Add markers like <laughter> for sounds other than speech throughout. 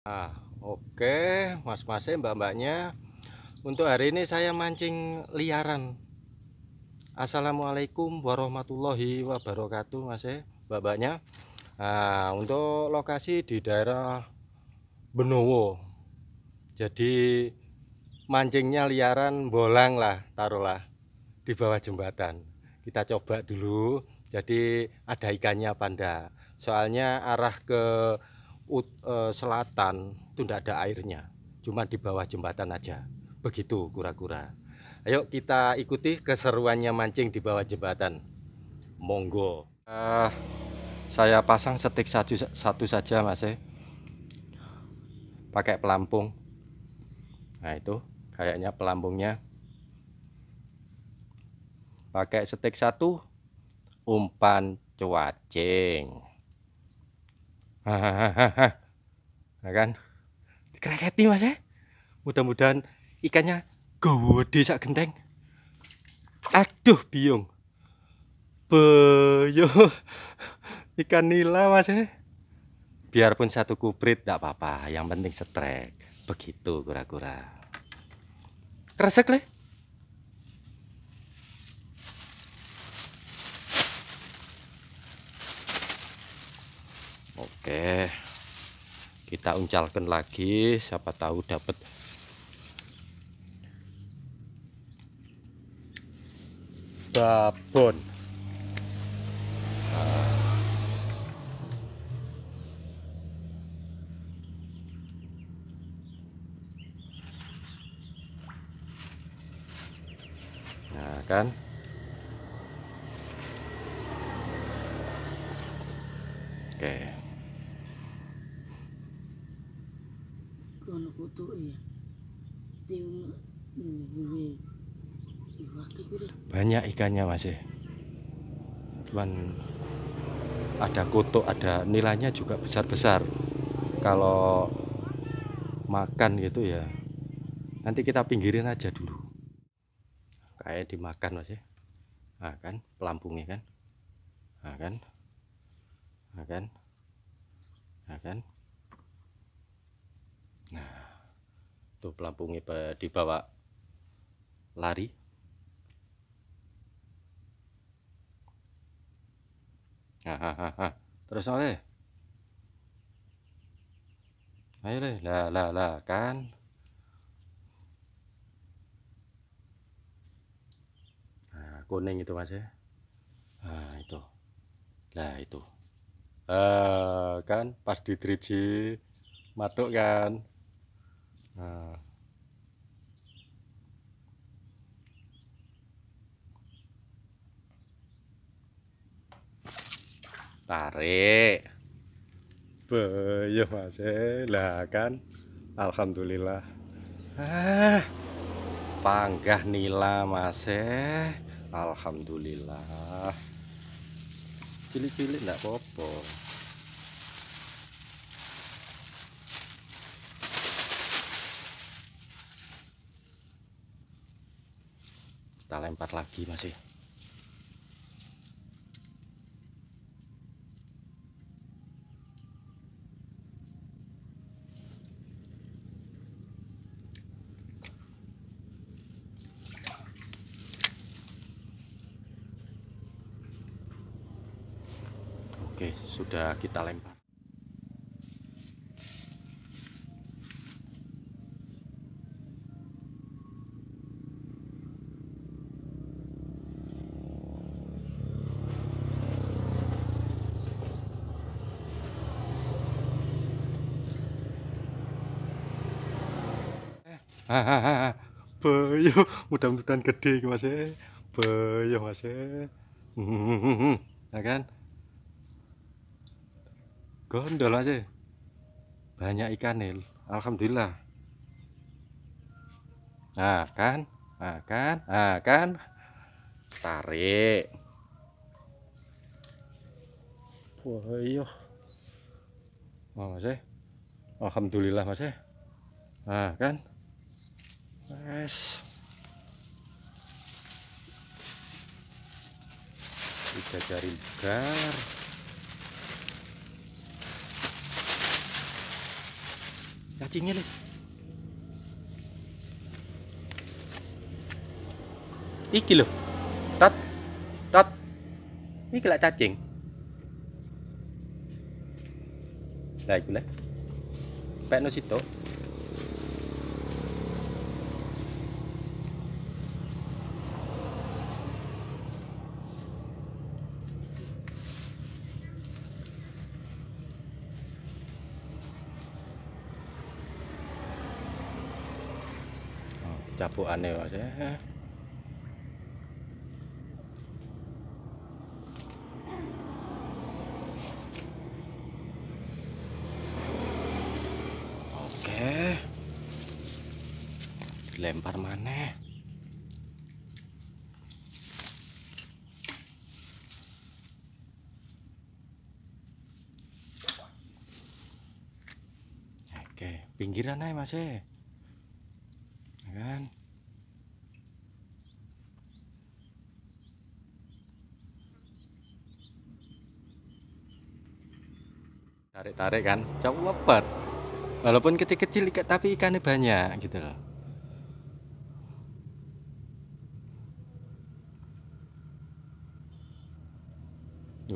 Nah, oke, mas mas-masnya, mbak-mbaknya. Untuk hari ini saya mancing liaran. Assalamualaikum warahmatullahi wabarakatuh, mas ya, mbak-mbaknya. Nah, untuk lokasi di daerah Benowo. Jadi mancingnya liaran bolang lah, taruhlah di bawah jembatan. Kita coba dulu. Jadi ada ikannya panda. Soalnya arah ke ut, e, selatan itu tidak ada airnya cuma di bawah jembatan aja begitu kura-kura ayo kita ikuti keseruannya mancing di bawah jembatan monggo uh, saya pasang setik satu, satu saja mas eh. pakai pelampung nah itu kayaknya pelampungnya pakai setik satu umpan cuacing hahaha <laughs> ya nah kan dikereketi mas ya mudah-mudahan ikannya gede sak genteng aduh biung beyo ikan nila mas ya biarpun satu kubrit tidak apa-apa yang penting setrek begitu kura-kura kresek leh oke kita uncalkan lagi siapa tahu dapat babon nah. kan Iya. Hmm, gitu Banyak ikannya mas ya. Cuman ada kutuk, ada nilainya juga besar-besar. Kalau makan gitu ya, nanti kita pinggirin aja dulu. Kayak dimakan mas ya. Nah kan, pelampungnya kan. Nah kan. Nah kan. Nah kan. Nah tuh pelampungnya dibawa lari hahaha terus oleh ayo deh lah lah lah kan nah, kuning itu mas ya nah itu lah itu uh, kan pas di 3G matuk kan Nah. Tarik. Beuh, Mas. Lah kan alhamdulillah. Ah. Panggah nila Mas. Alhamdulillah. Cilik-cilik ndak apa-apa. kita lempar lagi masih ya. Oke, sudah kita lempar. <laughs> Boyo, mudah-mudahan gede Mas ya. Eh. Boyo Mas ya. <laughs> ya kan? Gondol aja. Eh. Banyak ikan nih, alhamdulillah. Nah, kan? Nah, kan? Nah, kan? Tarik. Boyo. Oh, Mas Alhamdulillah Mas Nah, kan? Kita cari bugar. Cacingnya nih. Iki loh. Tat. Tat. Iki lah cacing. Lah iku lah. Pek no situ. cabukane wae. Oke. Dilempar maneh. Oke, pinggiran ae Mas. E. tarik kan cowok lepet walaupun kecil-kecil ikan tapi ikannya banyak gitu loh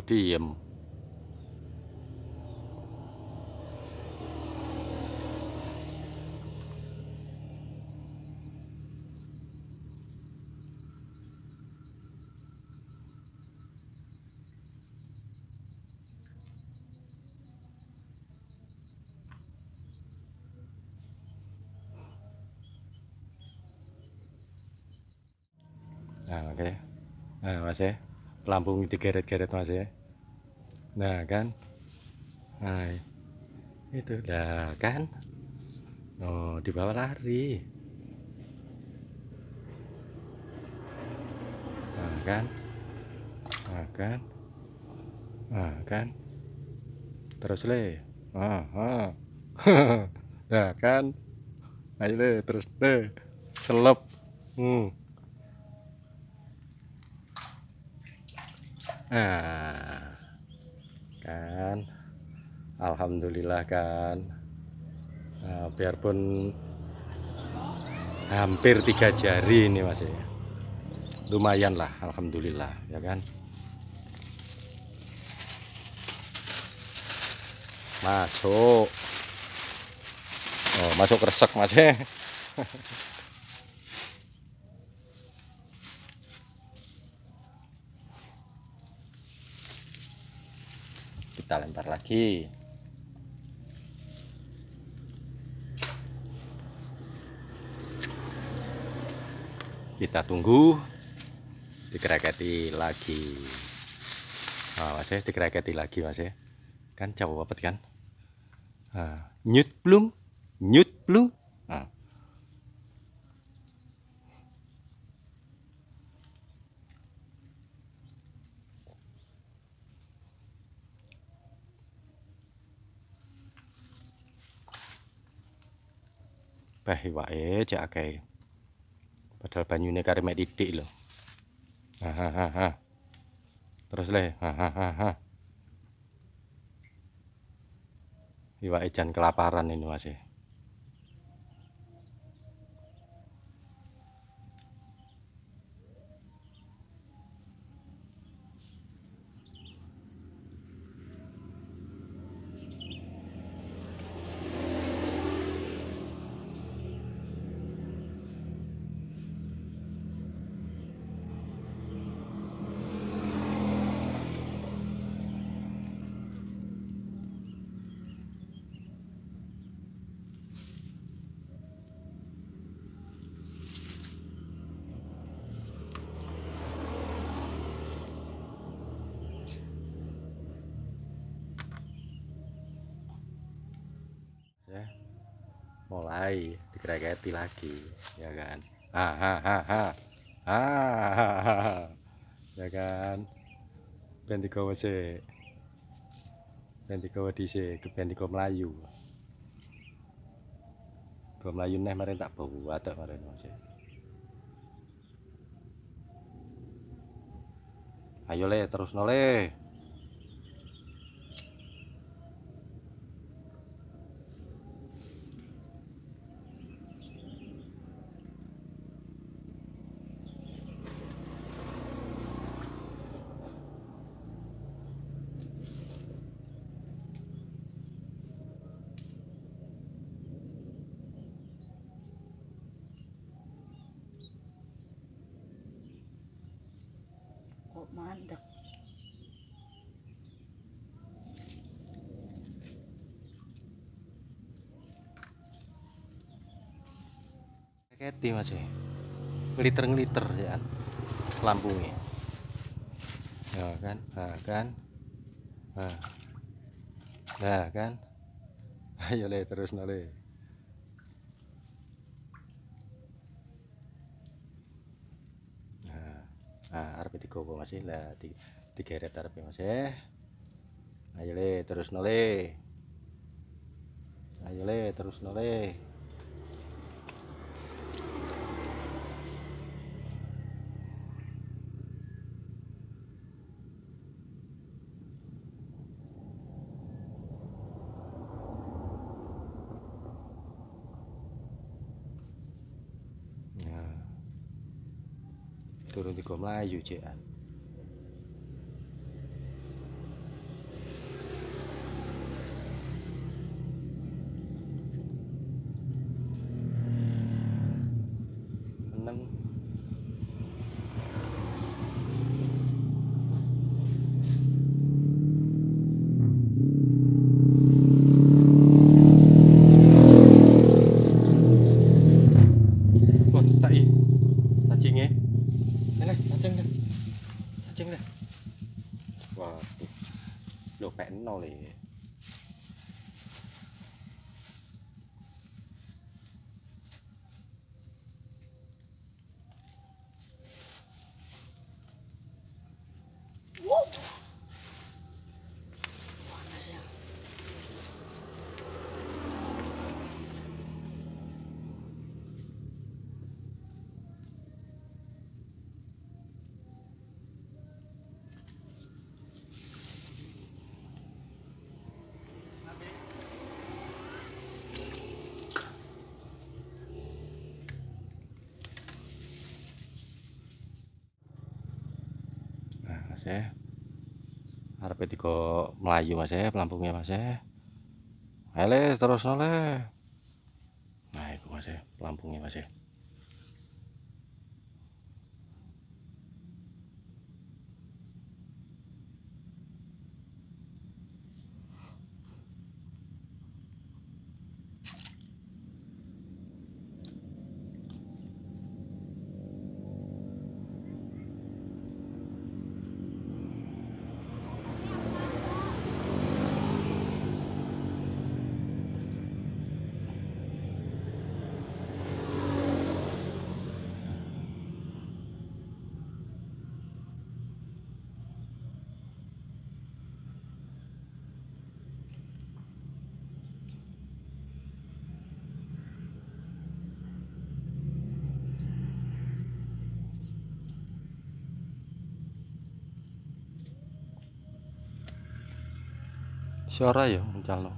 diem nah mas ya Pelampung digeret-geret mas ya nah kan nah itu dah kan oh dibawa lari nah kan nah kan nah kan terus le ah, ah. <laughs> nah kan ayo le terus le selep hmm. nah, kan Alhamdulillah kan nah, biarpun hampir tiga jari ini masih ya. lumayan lah Alhamdulillah ya kan masuk oh, masuk resek masih ya. <laughs> kita lempar lagi kita tunggu dikereketi lagi nah, mas ya dikereketi lagi mas ya kan jauh banget kan nah, nyut belum nyut belum kabeh iwake eh, cek akeh. Padahal banyune kare mek titik lho. Ha ha ha ha. Terus le, ha ha ha ha. Iwake eh, jan kelaparan ini masih. Eh. mulai dikreketi lagi ya kan hahaha hahaha ya kan ben digawa sik ben digawa dhisik ben digawa melayu gawa melayu neh mari tak bawa tak mari se ayo le terus noleh mandek keti masih ngeliter ngeliter ya, ya kan. lampunya ya kan nah kan nah, nah kan <laughs> ayo le terus nolih. tiga apa masih lah tiga, tiga red arep ya, mas eh. ayo le terus nole ayo le terus nole turun tiga Melayu cekan mas ya melayu mas ya pelampungnya mas ya eh. Ayo terus noleh. Nah, itu mas ya, pelampungnya mas ya. suara ya jalo.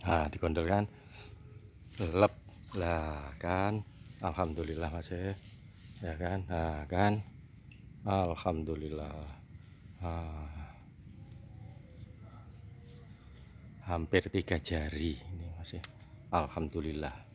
Nah, ah, dikondol kan. Lep. Lah, kan. Alhamdulillah Mas ya. Ya kan? Nah, kan. Alhamdulillah. Ah. Hampir tiga jari ini masih. Ya. Alhamdulillah.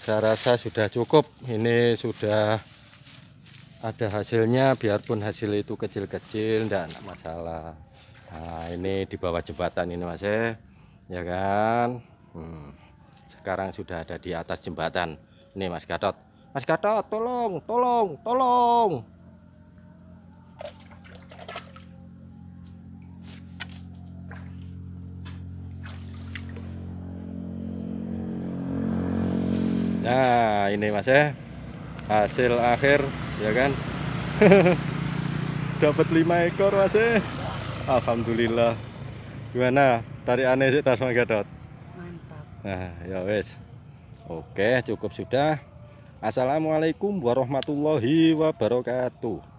saya rasa sudah cukup ini sudah ada hasilnya biarpun hasil itu kecil-kecil tidak -kecil, masalah nah ini di bawah jembatan ini mas eh. ya kan hmm. sekarang sudah ada di atas jembatan Ini mas Gatot mas Gatot tolong tolong tolong Nah, ini Mas ya. Hasil akhir ya kan. <laughs> Dapat 5 ekor Mas ya. Alhamdulillah. Gimana? aneh sih tas Gadot. Mantap. Nah, ya wes. Oke, cukup sudah. Assalamualaikum warahmatullahi wabarakatuh.